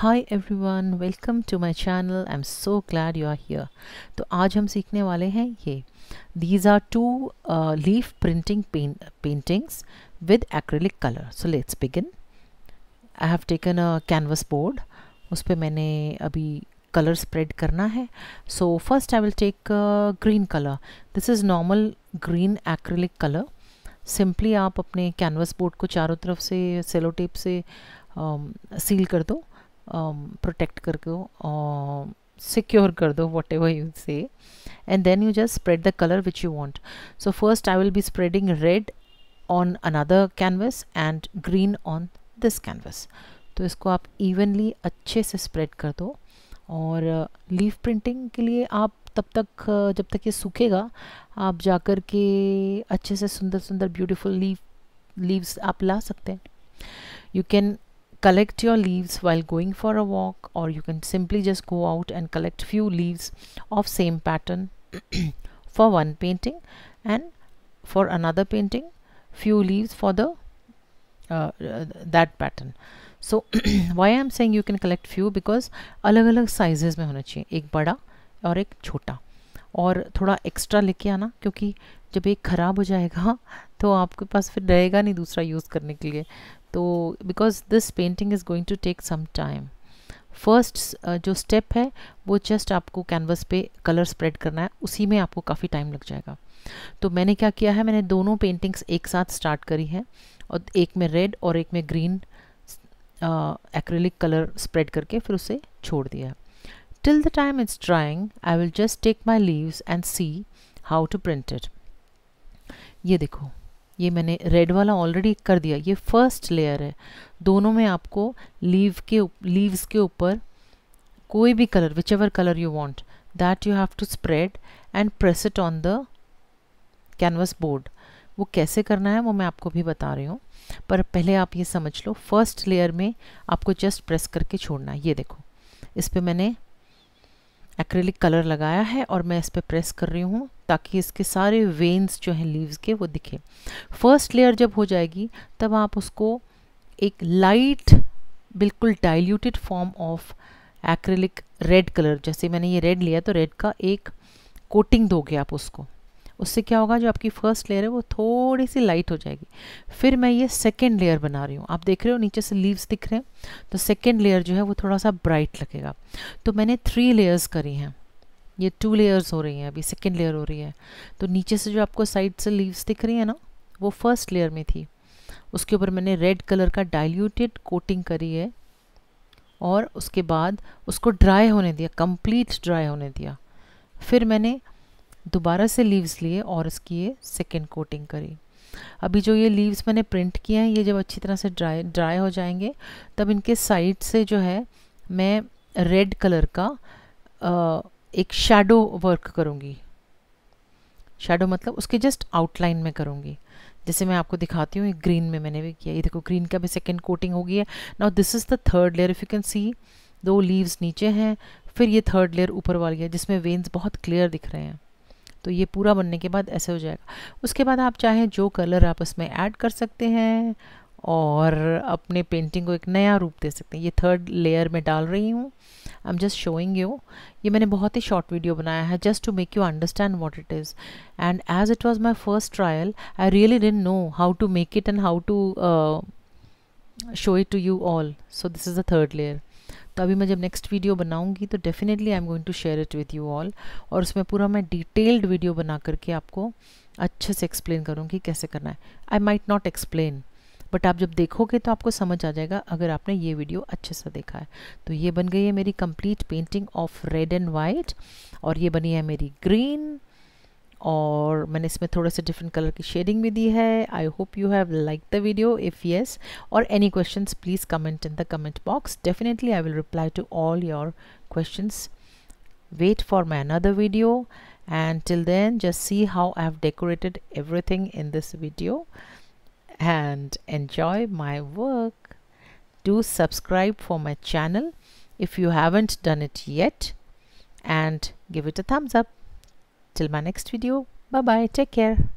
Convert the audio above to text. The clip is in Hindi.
High every one welcome to my channel I am so glad you are here तो आज हम सीखने वाले हैं ये these are two leaf printing paintings with acrylic colour so let's begin I have taken a canvas board उस पर मैंने अभी कलर स्प्रेड करना है so first I will take green colour this is normal green acrylic colour simply आप अपने कैनवस बोर्ड को चारों तरफ से सेलो टेप से सील um, कर दो प्रोटेक्ट um, um, कर दो सिक्योर कर दो whatever you say and then you just spread the colour which you want so first I will be spreading red on another canvas and green on this canvas तो इसको आप इवनली अच्छे से स्प्रेड कर दो और लीव uh, प्रिंटिंग के लिए आप तब तक uh, जब तक ये सूखेगा आप जाकर के अच्छे से सुंदर सुंदर ब्यूटिफुल लीव लीव्स आप ला सकते हैं you can collect your leaves while going for a walk or you can simply just go out and collect few leaves of same pattern for one painting and for another painting few leaves for the uh, that pattern so why I'm saying you can collect few because अलग अलग sizes में होना चाहिए एक बड़ा और एक छोटा और थोड़ा extra लेके आना क्योंकि जब एक ख़राब हो जाएगा तो आपके पास फिर रहेगा नहीं दूसरा use करने के लिए तो because this painting is going to take some time first जो स्टेप है वो जस्ट आपको कैनवस पे कलर स्प्रेड करना है उसी में आपको काफ़ी टाइम लग जाएगा तो मैंने क्या किया है मैंने दोनों पेंटिंग्स एक साथ स्टार्ट करी है और एक में रेड और एक में ग्रीन एक्रेलिक कलर स्प्रेड करके फिर उसे छोड़ दिया till the time it's drying I will just take my leaves and see how to print it ये देखो ये मैंने रेड वाला ऑलरेडी कर दिया ये फर्स्ट लेयर है दोनों में आपको लीव के लीव्स के ऊपर कोई भी colour whichever colour you want that you have to spread and press it on the canvas board वो कैसे करना है वो मैं आपको भी बता रही हूँ पर पहले आप ये समझ लो फर्स्ट लेयर में आपको जस्ट प्रेस करके छोड़ना है ये देखो इस पर मैंने एक्रेलिक कलर लगाया है और मैं इस पर प्रेस कर रही हूँ ताकि इसके सारे वेन्स जो हैं लीव्स के वो दिखे फर्स्ट लेयर जब हो जाएगी तब आप उसको एक लाइट बिल्कुल diluted form of acrylic red colour जैसे मैंने ये रेड लिया तो रेड का एक कोटिंग दोगे आप उसको उससे क्या होगा जो आपकी फर्स्ट लेयर है वो थोड़ी सी लाइट हो जाएगी फिर मैं ये सेकेंड लेयर बना रही हूँ आप देख रहे हो नीचे से लीव्स दिख रहे हैं तो सेकेंड लेयर जो है वो थोड़ा सा ब्राइट लगेगा तो मैंने थ्री लेयर्स करी हैं ये टू लेयर्स हो रही हैं अभी सेकेंड लेयर हो रही है तो नीचे से जो आपको साइड से लीव्स दिख रही है ना वो फर्स्ट लेयर में थी उसके ऊपर मैंने रेड कलर का डाइल्यूटेड कोटिंग करी है और उसके बाद उसको ड्राई होने दिया कंप्लीट ड्राई होने दिया फिर मैंने दोबारा से लीव्स लिए और इसकी ये सेकेंड कोटिंग करी अभी जो ये लीव्स मैंने प्रिंट किए हैं ये जब अच्छी तरह से ड्राई ड्राई हो जाएंगे तब इनके साइड से जो है मैं रेड कलर का आ, एक शेडो वर्क करूँगी शेडो मतलब उसके जस्ट आउटलाइन में करूँगी जैसे मैं आपको दिखाती हूँ ग्रीन में मैंने भी किया ये देखो ग्रीन का भी सेकेंड कोटिंग हो गई है now this is the third layer if you can see दो लीव्स नीचे हैं फिर ये थर्ड लेयर ऊपर वाली है जिसमें वेन्स बहुत क्लियर दिख रहे हैं तो ये पूरा बनने के बाद ऐसे हो जाएगा उसके बाद आप चाहें जो कलर आप इसमें ऐड कर सकते हैं और अपने पेंटिंग को एक नया रूप दे सकते हैं ये थर्ड लेयर में डाल रही हूँ I am just showing you ये मैंने बहुत ही शॉर्ट वीडियो बनाया है just to make you understand what it is and as it was my first trial I really didn't know how to make it and how to show it to you all so this is the third layer तो अभी मैं जब नेक्स्ट वीडियो बनाऊंगी तो definitely I am going to share it with you all और उसमें पूरा मैं डिटेल्ड वीडियो बना करके आपको अच्छे से एक्सप्लेन करूँगी कैसे करना है I might not explain but आप जब देखोगे तो आपको समझ आ जाएगा अगर आपने ये वीडियो अच्छे से देखा है तो ये बन गई है मेरी complete painting of red and white और ये बनी है मेरी ग्रीन और मैंने इसमें थोड़े से डिफरेंट कलर की शेडिंग भी दी है I hope you have like the video if yes और any question please comment in the comment box definitely I will reply to all your wait for my another video and till then just see how I have decorated everything in this video and enjoy my work. Do subscribe for my channel if you haven't done it yet and give it a thumbs up. Till my next video. Bye bye. Take care.